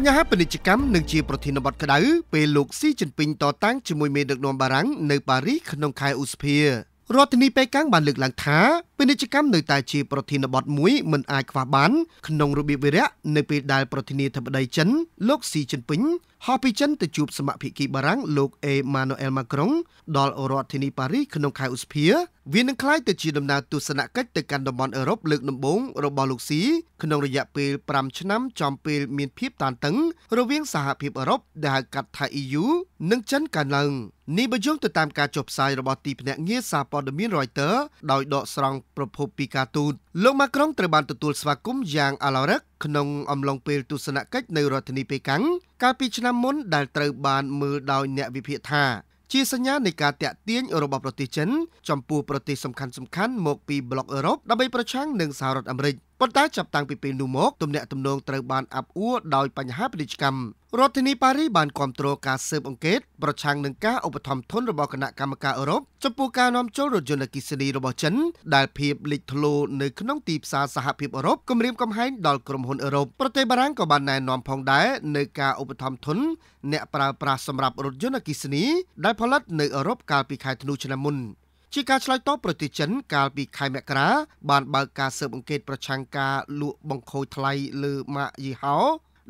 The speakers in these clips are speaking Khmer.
បញ្ហាពាណិជ្ជកម្មនឹងជាប្រធានបទក្តៅពេលលោកស៊ីជីនពីងតតាំងជាមួយមេដឹកនាំបារាំងនៅប៉ារីសក្នុងខែឧសភារដ្ឋធានីប៉េកាំងបានលើកឡើងថាពាណិជ្ជកម្មនៅតែជាប្រធានបទមួយមិនអាចខ្វះបានក្នុងរបៀបវិរៈនៅពេលដែលប្រធានាធិបតីចិនលោកស៊ីជីនពីងហោះពីចិនទៅជួបសមាភិកីបារាំងលោកអេម៉ានូអែលម៉ាក្រុងដល់រដ្ឋធានីប៉ារីសក្នុងខែឧសភាវានឹងក្លាយទៅជាដំណើរទស្សនកិច្ចទៅកាន់តំបន់អឺរ៉ុបលើកដំបូងរបស់លោកស៊ីក្នុងរយៈពេល5ឆ្នាំចំពេលមានភាពតានតឹងរវាងសហភាពអឺរ៉ុបដែលហៅកាត់ថា EU និងចិនកើនឡើងនេះបញ្ជាក់ទៅតាមការចុះផ្សាយរបស់ទីភ្នាក់ងារសារព័ត៌មាន Reuters ដោយដកស្រង់ប្រភពពីការទូតលោកម៉ាក្រុងត្រូវបានទទួលស្វាគមន៍យ៉ាងអឡរិកក្នុងអំឡុងពេលទស្សនកិច្ចនៅរដ្ឋធានីប៉េកាំងកាលពីឆ្នាំមុនដែលត្រូវបានមើលដោយអ្នកវិភាគថាជាសញ្ញានៃការតាក់ទាញរបស់ប្រទេសចិនចំពោះប្រទេសសំខាន់ៗមកពីប្លុកអឺរ៉ុបដើម្បីប្រឆាំងនឹងសហរដ្ឋអាមេរិកប៉ុន្តែចាប់តាំងពីពេលនោះមកទំនាក់ទំនងត្រូវបានអាប់អួរដោយបញ្ហាពាណិជ្ជកម្មរដ្ឋធានីប៉ារីបានគ្រប់គ្រងការស៊ើបអង្កេតប្រឆាំងនឹងការឧបត្ថម្ភធនរបស់គណៈកម្មការអឺរ៉ុបចំពោះការនាំចូលរថយន្តអគ្គិសនីរបស់ចិនដែលភាពលិចធ្លោនៅក្នុងទីផ្សារសហភាពអឺរ៉ុបគម្រាមកំហែងដល់ក្រុមហ៊ុនអឺរ៉ុបប្រទេសបារាំងក៏បានណែនាំផងដែរនៅការឧបត្ថម្ភធនអ្នកប្រើប្រាស់សម្រាប់រថយន្តអគ្គិសនីដែលផលិតនៅអឺរ៉ុបកាលពីខែធ្នូឆ្នាំមុនជាការឆ្លើយតបប្រតិចិន កាលពីខែមករាបានបើកការស៊ើបអង្កេតប្រឆាំងការលក់បង្ខូចថ្លៃលើម៉ាកយីហោ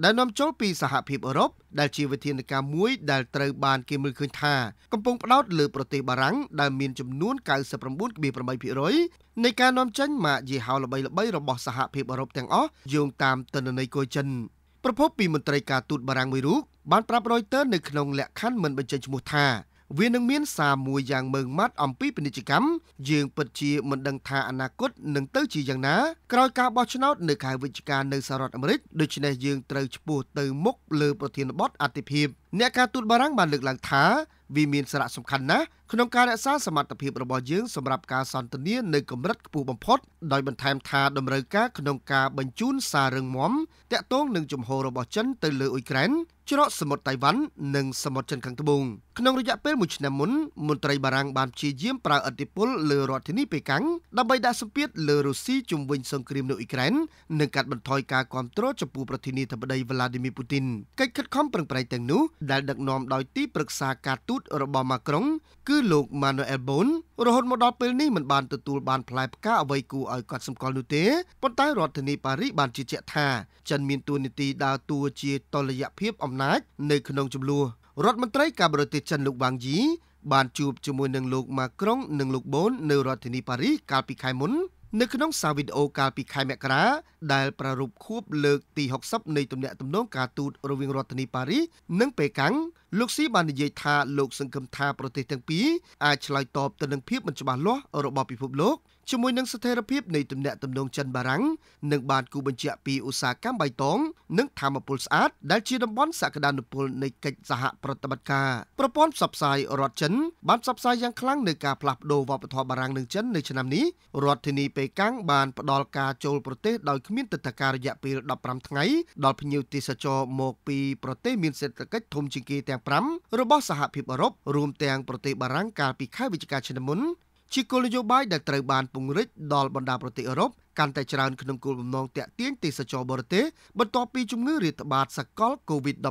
ដែលនាំចូលពីសហភាពអឺរ៉ុបដែលជាវិធានការមួយដែលត្រូវបានគេមើលឃើញថា កំពុងផ្ដោតលើប្រទេសបារាំងដែលមានចំនួន99.8%នៃការនាំចេញម៉ាកយីហោល្បីៗរបស់សហភាពអឺរ៉ុបទាំងអស់យោងតាមទិន្នន័យកុយចិនប្រពន្ធពីមន្ត្រីការទូតបារាំងមួយរូបបានប្រាប់រយទ័រនៅក្នុងលក្ខខណ្ឌមិនបញ្ចេញឈ្មោះថាវានឹងមានសារមួយយ៉ាងមើងម៉ាត់អំពីពាណិជ្ជកម្មយើងពិតជាមិនដឹងថាអនាគតនឹងទៅជាយ៉ាងណាក្រោយការបោះឆ្នោតនៅខែវិច្ឆិកានៅសហរដ្ឋអាមេរិកដូច្នេះយើងត្រូវឈ្មោះទៅមុខលើប្រធានបទអតិភិបអ្នកការទូតបារាំងបានលើកឡើងថាវាមានសារៈសំខាន់ណាស់ក្នុងការរក្សាសមត្ថភាពរបស់យើងសម្រាប់ការសន្ទនានៅកម្រិតខ្ពស់បំផុតដោយបន្ថែមថាតម្រូវការក្នុងការបញ្ជូនសាររឹងមាំតាក់ទងនឹងជំហររបស់ចិនទៅលើអ៊ុយក្រែនច្រកសមុទ្រតៃវ៉ាន់និងសមុទ្រចិនខាងត្បូងក្នុងរយៈពេល1ឆ្នាំមុនមន្ត្រីបារាំងបានព្យាយាមប្រើឥទ្ធិពលលើរដ្ឋធានីប៉េកាំងដើម្បីដាក់សម្ពាធលើរុស្ស៊ីជំវិញសង្គ្រាមនៅអ៊ុយក្រែននិងកាត់បន្ថយការគ្រប់គ្រងចំពោះប្រធានាធិបតី Vladimir Putin កិច្ចខិតខំប្រឹងប្រែងទាំងនោះដែលដឹកនាំដោយទីប្រឹក្សាការទូតរបស់ម៉ាក្រុងគឺលោក Manuel Bon រហូតមកដល់ពេលនេះមិនបានទទួលបានផ្លែផ្កាអ្វីគួរឲ្យកត់សម្គាល់នោះទេប៉ុន្តែរដ្ឋធានីប៉ារីសបានជឿជាក់ថាចិនមានទួនាទីដើរតួជាតលយៈភាពអំណាចនៅក្នុងចំនួនរដ្ឋមន្ត្រីការបរទេសចិនលោកវ៉ាងយីបានជួបជាមួយនឹងលោកម៉ាក្រុងនិងលោកបូននៅរដ្ឋធានីប៉ារីសកាលពីខែមុននៅក្នុងសារវីដេអូកាលពីខែមករាដែលប្រារព្ធខួបលើកទី60នៃទំនាក់ទំនងការទូតរវាងរដ្ឋធានីប៉ារីសនិងប៉េកាំងលោកស៊ីបាននិយាយថាលោកសង្ឃឹមថាប្រទេសទាំងពីរអាចឆ្លើយតបទៅនឹងភាពមិនច្បាស់លាស់របស់ពិភពលោកជាមួយនឹងស្ថិរភាពនៃទំនាក់ទំនងចិនបារាំងនិងបានគូបញ្ជាក់ពីឧស្សាហកម្មបៃតងនិងធម្មពលស្អាតដែលជាតំបន់សក្តានុពលនៃកិច្ចសហប្រតិបត្តិការប្រព័ន្ធផ្សព្វផ្សាយរដ្ឋចិនបានផ្សព្វផ្សាយយ៉ាងខ្លាំងនៅការផ្លាស់ប្តូរវប្បធម៌បារាំងនិងចិននៅឆ្នាំនេះរដ្ឋធានីប៉េកាំងបានផ្ដល់ការចូលប្រទេសដោយគ្មានទិដ្ឋាការរយៈពេល15ថ្ងៃដល់ភ្ញៀវទេសចរមកពីប្រទេសមានសេដ្ឋកិច្ចធំជាងគេទាំង5របស់សហភាពអឺរ៉ុបរួមទាំងប្រទេសបារាំងកាលពីខែវិច្ឆិកាឆ្នាំមុនជាគោលនយោបាយដែលត្រូវបានពង្រឹងដល់បណ្ដាប្រទេសអឺរ៉ុបកាន់តែច្រើនក្នុងគោលបំណងតាក់ទាញទេសចរបរទេសបន្ទាប់ពីជំងឺរាតត្បាតសកល COVID-19